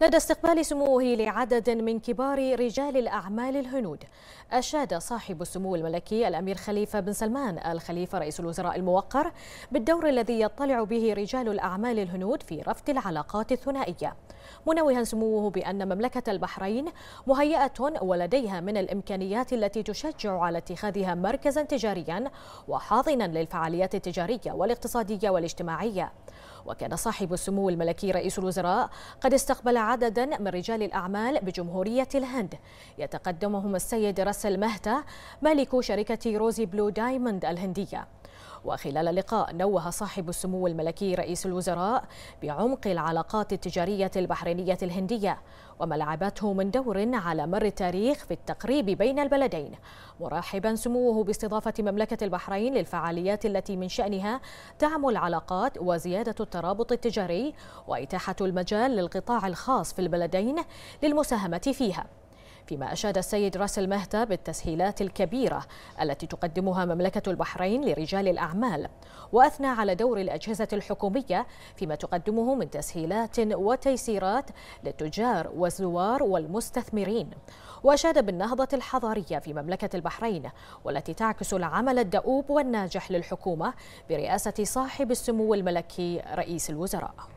لدى استقبال سموه لعدد من كبار رجال الأعمال الهنود أشاد صاحب السمو الملكي الأمير خليفة بن سلمان الخليفة رئيس الوزراء الموقر بالدور الذي يطلع به رجال الأعمال الهنود في رفض العلاقات الثنائية منوها سموه بأن مملكة البحرين مهيئة ولديها من الإمكانيات التي تشجع على اتخاذها مركزا تجاريا وحاضنا للفعاليات التجارية والاقتصادية والاجتماعية وكان صاحب السمو الملكي رئيس الوزراء قد استقبل عددا من رجال الأعمال بجمهورية الهند يتقدمهم السيد راسل مهتا مالك شركة روزي بلو دايموند الهندية وخلال اللقاء نوه صاحب السمو الملكي رئيس الوزراء بعمق العلاقات التجارية البحرينية الهندية وما لعبته من دور على مر التاريخ في التقريب بين البلدين مرحبا سموه باستضافة مملكة البحرين للفعاليات التي من شأنها دعم العلاقات وزيادة الترابط التجاري وإتاحة المجال للقطاع الخاص في البلدين للمساهمة فيها فيما أشاد السيد راسل مهتا بالتسهيلات الكبيرة التي تقدمها مملكة البحرين لرجال الأعمال وأثنى على دور الأجهزة الحكومية فيما تقدمه من تسهيلات وتيسيرات للتجار والزوار والمستثمرين وأشاد بالنهضة الحضارية في مملكة البحرين والتي تعكس العمل الدؤوب والناجح للحكومة برئاسة صاحب السمو الملكي رئيس الوزراء